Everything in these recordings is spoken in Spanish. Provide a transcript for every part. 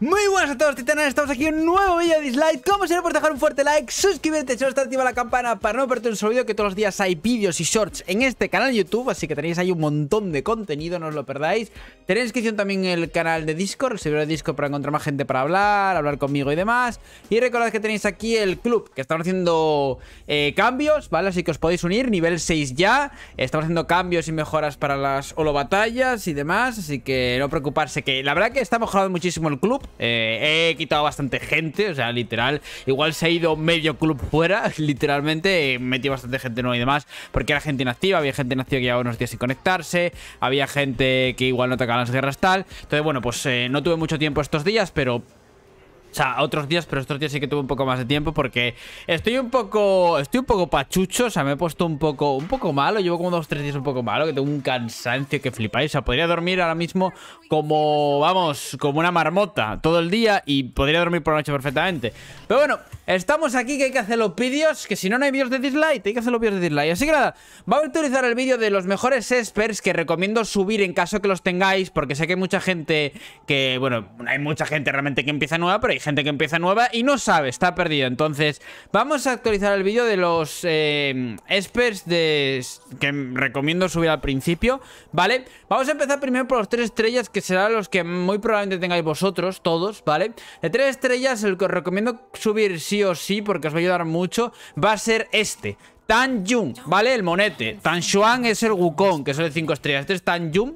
Muy buenas a todos titanes, estamos aquí en un nuevo vídeo de dislike Como siempre por dejar un fuerte like, suscribirte, y estar activa la campana para no perder un solo vídeo Que todos los días hay vídeos y shorts en este canal de YouTube Así que tenéis ahí un montón de contenido, no os lo perdáis Tenéis inscripción también el canal de Discord, el servidor de Discord para encontrar más gente para hablar, hablar conmigo y demás. Y recordad que tenéis aquí el club, que estamos haciendo eh, cambios, ¿vale? Así que os podéis unir, nivel 6 ya. Estamos haciendo cambios y mejoras para las holo batallas y demás, así que no preocuparse que la verdad que está mejorando muchísimo el club. Eh, he quitado bastante gente, o sea, literal. Igual se ha ido medio club fuera, literalmente. he eh, metí bastante gente nueva y demás, porque era gente inactiva, había gente inactiva que llevaba unos días sin conectarse, había gente que igual no tocaba las guerras tal. Entonces, bueno, pues eh, no tuve mucho tiempo estos días, pero o sea, otros días, pero estos días sí que tuve un poco más de tiempo porque estoy un poco, estoy un poco pachucho, o sea, me he puesto un poco, un poco malo, llevo como dos, tres días un poco malo, que tengo un cansancio que flipáis, o sea, podría dormir ahora mismo como, vamos, como una marmota todo el día y podría dormir por la noche perfectamente. Pero bueno, estamos aquí que hay que hacer los vídeos, que si no, no hay vídeos de dislike, hay que hacer los vídeos de dislike. Así que nada, voy a utilizar el vídeo de los mejores experts que recomiendo subir en caso que los tengáis, porque sé que hay mucha gente que, bueno, hay mucha gente realmente que empieza nueva, pero hay gente que empieza nueva y no sabe, está perdido. Entonces, vamos a actualizar el vídeo de los experts eh, de, que recomiendo subir al principio, ¿vale? Vamos a empezar primero por los tres estrellas, que serán los que muy probablemente tengáis vosotros, todos, ¿vale? De tres estrellas, el que os recomiendo subir sí o sí, porque os va a ayudar mucho, va a ser este. Tan Jung, ¿vale? El monete. Tan Xuan es el Wukong, que son de cinco estrellas. Este es Tan Jung,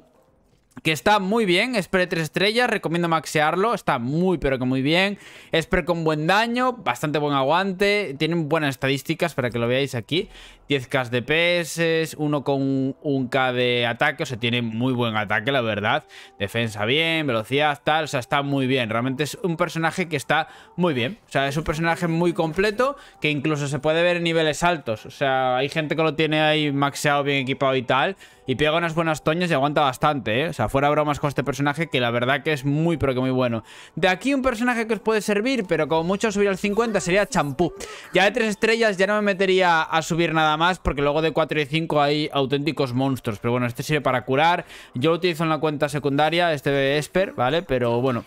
que está muy bien, es pre 3 estrellas, recomiendo maxearlo, está muy pero que muy bien, es pre con buen daño, bastante buen aguante, tiene buenas estadísticas para que lo veáis aquí, 10k de PS, un k de ataque, o sea, tiene muy buen ataque la verdad, defensa bien, velocidad tal, o sea, está muy bien, realmente es un personaje que está muy bien, o sea, es un personaje muy completo que incluso se puede ver en niveles altos, o sea, hay gente que lo tiene ahí maxeado, bien equipado y tal, y pega unas buenas toñas y aguanta bastante, ¿eh? O sea, fuera bromas con este personaje que la verdad que es muy, pero que muy bueno. De aquí un personaje que os puede servir, pero como mucho subir al 50 sería Champú. Ya de 3 estrellas ya no me metería a subir nada más porque luego de 4 y 5 hay auténticos monstruos. Pero bueno, este sirve para curar. Yo lo utilizo en la cuenta secundaria, este de Esper, ¿vale? Pero bueno,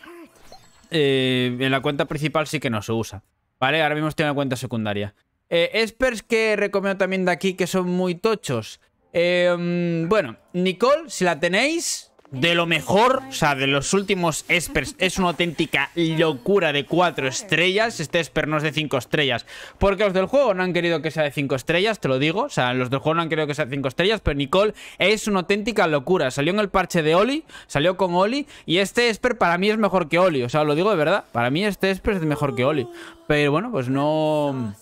eh, en la cuenta principal sí que no se usa. ¿Vale? Ahora mismo estoy en cuenta secundaria. Eh, espers que recomiendo también de aquí que son muy tochos. Em, bueno, Nicole, si la tenéis, de lo mejor, o sea, de los últimos espers, Es una auténtica locura de 4 estrellas. Este esper no es de 5 estrellas. Porque los del juego no han querido que sea de 5 estrellas, te lo digo. O sea, los del juego no han querido que sea de 5 estrellas. Pero Nicole es una auténtica locura. Salió en el parche de Oli, salió con Oli. Y este esper para mí es mejor que Oli. O sea, lo digo de verdad. Para mí este esper es mejor que Oli. Pero bueno, pues no...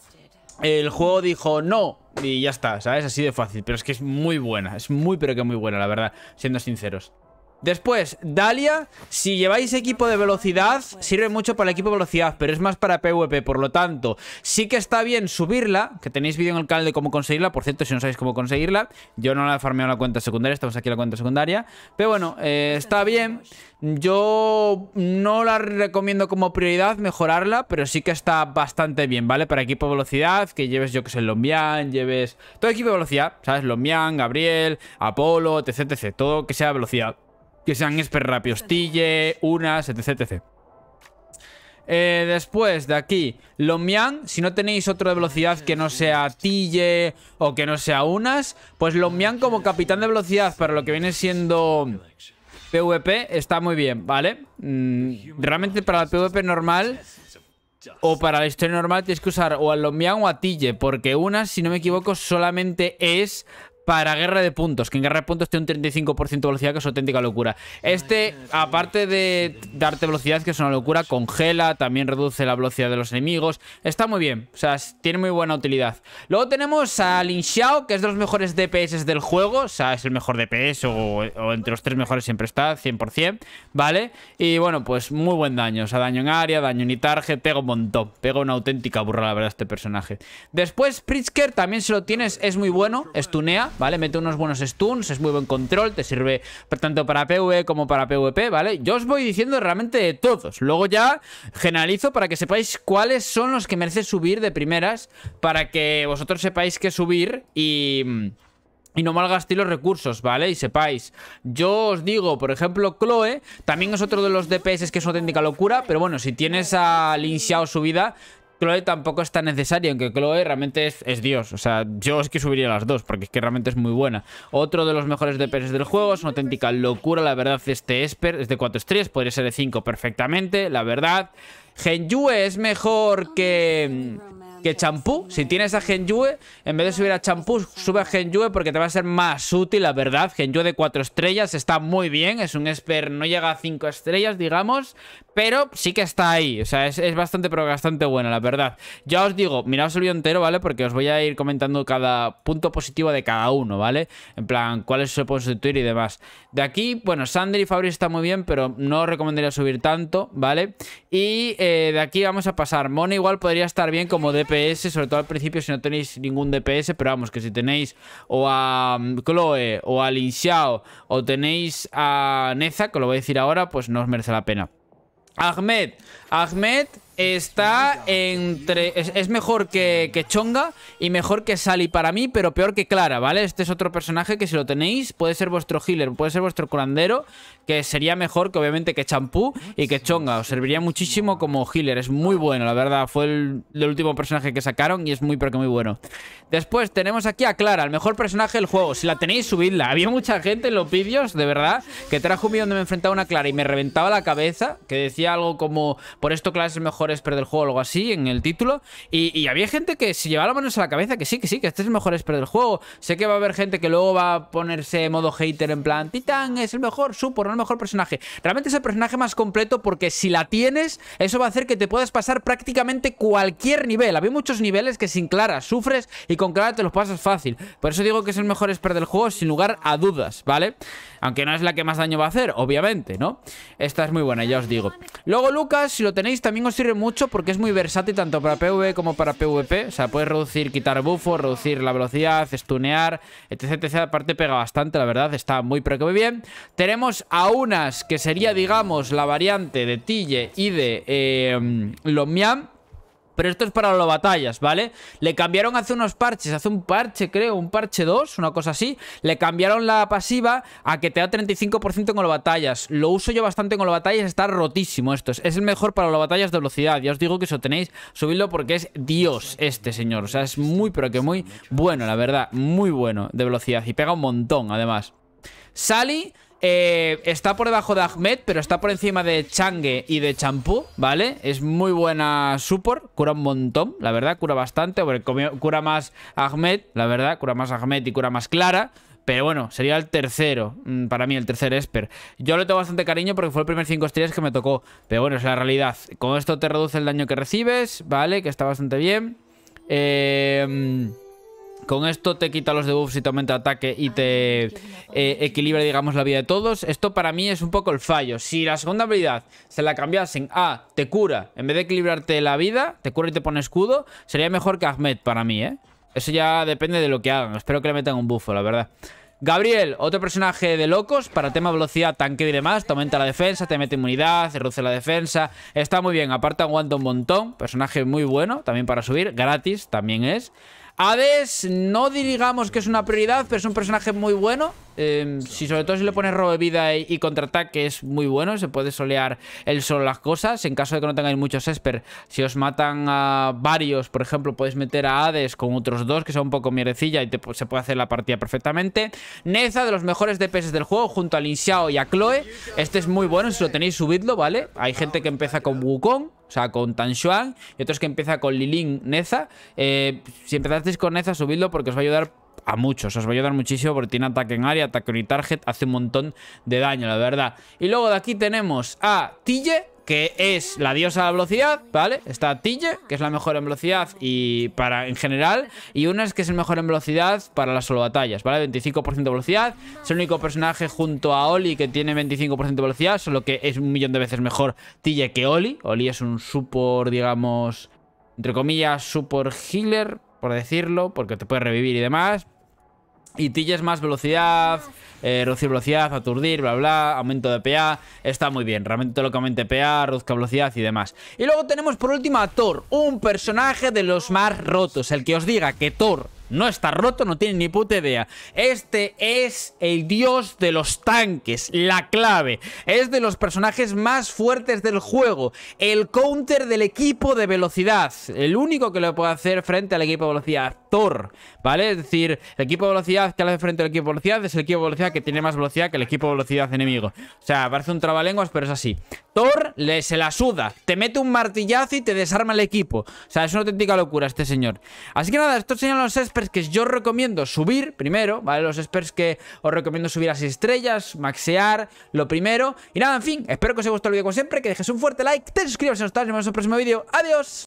El juego dijo, no, y ya está, ¿sabes? Así de fácil, pero es que es muy buena, es muy pero que muy buena, la verdad, siendo sinceros. Después, Dalia, si lleváis equipo de velocidad, pues. sirve mucho para el equipo de velocidad, pero es más para PvP, por lo tanto, sí que está bien subirla, que tenéis vídeo en el canal de cómo conseguirla, por cierto, si no sabéis cómo conseguirla, yo no la he farmeado en la cuenta secundaria, estamos aquí en la cuenta secundaria, pero bueno, eh, está bien, yo no la recomiendo como prioridad mejorarla, pero sí que está bastante bien, ¿vale? Para equipo de velocidad, que lleves, yo que sé, Lombian, lleves todo equipo de velocidad, ¿sabes? Lombian, Gabriel, Apolo, etc, etc, todo que sea velocidad que sean Tille, unas, etc, etc. Eh, después de aquí, lomian si no tenéis otro de velocidad que no sea Tille o que no sea Unas, pues lomian como capitán de velocidad para lo que viene siendo PvP está muy bien, ¿vale? Mm, realmente para la PvP normal o para la historia normal tienes que usar o a Lomian o a Tille, porque Unas, si no me equivoco, solamente es para guerra de puntos, que en guerra de puntos tiene un 35% de velocidad, que es auténtica locura. Este, aparte de darte velocidad, que es una locura, congela, también reduce la velocidad de los enemigos. Está muy bien, o sea, tiene muy buena utilidad. Luego tenemos a Lin que es de los mejores DPS del juego, o sea, es el mejor DPS o, entre los tres mejores siempre está, 100%, ¿vale? Y bueno, pues muy buen daño, o sea, daño en área, daño en itarge, pega un montón, pega una auténtica burra, la verdad, este personaje. Después, Pritzker también se lo tienes, es muy bueno, tunea ¿vale? Mete unos buenos stuns, es muy buen control, te sirve tanto para PvE como para PvP, ¿vale? Yo os voy diciendo realmente todos. Luego ya generalizo para que sepáis cuáles son los que merece subir de primeras, para que vosotros sepáis qué subir y... Mm, y no malgastéis los recursos, ¿vale? Y sepáis. Yo os digo, por ejemplo, Chloe también es otro de los DPS que es una auténtica locura. Pero bueno, si tienes a Lin subida, Chloe tampoco es tan necesaria, aunque Chloe realmente es, Dios. O sea, yo es que subiría las dos, porque es que realmente es muy buena. Otro de los mejores DPS del juego, es una auténtica locura, la verdad, este Esper es de 4 estrellas, podría ser de 5 perfectamente, la verdad. Genyue es mejor oh, que mm, que champú. Si tienes a Genyue en vez de subir a champú, sube a Genyue porque te va a ser más útil, la verdad. Genyue de 4 estrellas está muy bien. Es un esper, no llega a 5 estrellas, digamos. Pero sí que está ahí. O sea, es, bastante, pero bastante buena, la verdad. Ya os digo, Mirad el video entero, ¿vale? Porque os voy a ir comentando cada punto positivo de cada uno, ¿vale? En plan, cuáles se pueden sustituir y demás. De aquí, bueno, Sandri y Fabri está muy bien, pero no os recomendaría subir tanto, ¿vale? Y eh, de aquí vamos a pasar. Mona igual podría estar bien como DPS, sobre todo al principio si no tenéis ningún DPS, pero vamos, que si tenéis o a mm, Chloe o a Lin Xiao o tenéis a Neza, que lo voy a decir ahora, pues no os merece la pena. Ahmed, Ahmed Está entre. Es, mejor que, Chonga y mejor que Sally para mí, pero peor que Clara, ¿vale? Este es otro personaje que si lo tenéis, puede ser vuestro healer, puede ser vuestro curandero, que sería mejor que obviamente que Champú y que Chonga. Os serviría muchísimo como healer, es muy bueno, la verdad. Fue el, último personaje que sacaron y es muy, pero que muy bueno. Después tenemos aquí a Clara, el mejor personaje del juego. Si la tenéis, subidla. Había mucha gente en los vídeos, de verdad, que trajo un vídeo donde me enfrentaba una Clara y me reventaba la cabeza, que decía algo como: Por esto Clara es el mejor mejor del juego o algo así en el título. Y, había gente que si llevaba manos a la cabeza que sí, que sí, que este es el mejor expert del juego. Sé que va a haber gente que luego va a ponerse modo hater en plan, Titan es el mejor, Super, no el mejor personaje. Realmente es el personaje más completo porque si la tienes, eso va a hacer que te puedas pasar prácticamente cualquier nivel. Había muchos niveles que sin Clara sufres y con Clara te los pasas fácil. Por eso digo que es el mejor expert del juego sin lugar a dudas, ¿vale? Aunque no es la que más daño va a hacer, obviamente, ¿no? Esta es muy buena, ya os digo. Luego Lucas, si lo tenéis, también os sirve mucho porque es muy versátil tanto para PvE como para PvP. O sea, puedes reducir, quitar buffos, reducir la velocidad, stunear, etcétera, etc. Aparte pega bastante, la verdad, está muy pero que muy bien. Tenemos a unas que sería, digamos, la variante de Tille y de eh, Lomian pero esto es para las batallas, ¿vale? Le cambiaron hace unos parches, hace un parche creo, un parche 2, una cosa así, le cambiaron la pasiva a que te da 35% con las batallas. Lo uso yo bastante con las batallas, está rotísimo esto. Es el mejor para las batallas de velocidad, ya os digo que si tenéis, subidlo porque es Dios este señor, o sea, es muy pero que muy bueno, la verdad, muy bueno de velocidad y pega un montón además. Sally eh, está por debajo de Ahmed, pero está por encima de Changue y de Champú, ¿vale? Es muy buena support, cura un montón, la verdad, cura bastante. Cura más Ahmed, la verdad, cura más Ahmed y cura más Clara. Pero bueno, sería el tercero, mm, para mí el tercer Esper. Yo le tengo bastante cariño porque fue el primer 5 estrellas que me tocó. Pero bueno, es la realidad. Con esto te reduce el daño que recibes, ¿vale? Que está bastante bien. Eh... Con esto te quita los debuffs y te aumenta ataque y te eh, equilibra, digamos, la vida de todos. Esto para mí es un poco el fallo. Si la segunda habilidad se la cambiasen a te cura, en vez de equilibrarte la vida, te cura y te pone escudo, sería mejor que Ahmed para mí, ¿eh? Eso ya depende de lo que hagan. Espero que le metan un buffo, la verdad. Gabriel, otro personaje de locos para tema velocidad, tanque y demás. Te aumenta la defensa, te mete inmunidad, reduce la defensa. Está muy bien, aparte aguanta un montón. Personaje muy bueno, también para subir. Gratis también es. Hades, no digamos que es una prioridad, pero es un personaje muy bueno. Em, si sobre todo si le pones robo de vida y, contraataque es muy bueno, se puede solear el solo las cosas. En caso de que no tengáis muchos esper, si os matan a varios, por ejemplo, podéis meter a Hades con otros dos que son un poco mierecilla y se puede hacer la partida perfectamente. Neza, de los mejores DPS del juego, junto a Lin Xiao y a Chloe. Este es muy bueno, si lo tenéis, subidlo, ¿vale? Hay gente que empieza con Wukong o sea, con Tan y otros que empieza con Lilin Neza. Eh, si empezasteis con Neza, subidlo porque os va a ayudar a muchos. Os va a ayudar muchísimo porque tiene ataque en área, ataque en target, hace un montón de daño, la verdad. Y luego de aquí tenemos a Tille que es la diosa de la velocidad, ¿vale? Está Tille, que es la mejor en velocidad y para en general, y una es que es el mejor en velocidad para las solo batallas, ¿vale? 25% de velocidad, es el único personaje junto a Oli que tiene 25% de velocidad, solo que es un millón de veces mejor Tille que Oli. Oli es un super, digamos, entre comillas, super healer, por decirlo, porque te puede revivir y demás, y tilles más velocidad, eh, reducir velocidad, aturdir, bla bla, aumento de PA, está muy bien, realmente todo lo que aumente PA, reduzca velocidad y demás. Y luego tenemos por último a Thor, un personaje de los más rotos, el que os diga que Thor no está roto, no tiene ni puta idea. Este es el dios de los tanques, la clave. Es de los personajes más fuertes del juego. El counter del equipo de velocidad. El único que lo puede hacer frente al equipo de velocidad, Thor. ¿Vale? Es decir, el equipo de velocidad que hace frente al equipo de velocidad es el equipo de velocidad que tiene más velocidad que el equipo de velocidad enemigo. O sea, parece un trabalenguas, pero es así. Thor le, se la suda. Te mete un martillazo y te desarma el equipo. O sea, es una auténtica locura este señor. Así que nada, estos serían los experts que yo recomiendo subir primero, ¿vale? Los experts que os recomiendo subir a estrellas, maxear, lo primero. Y nada, en fin, espero que os haya gustado el vídeo como siempre, que dejes un fuerte like, te suscribas si no nos vemos en el próximo vídeo. ¡Adiós!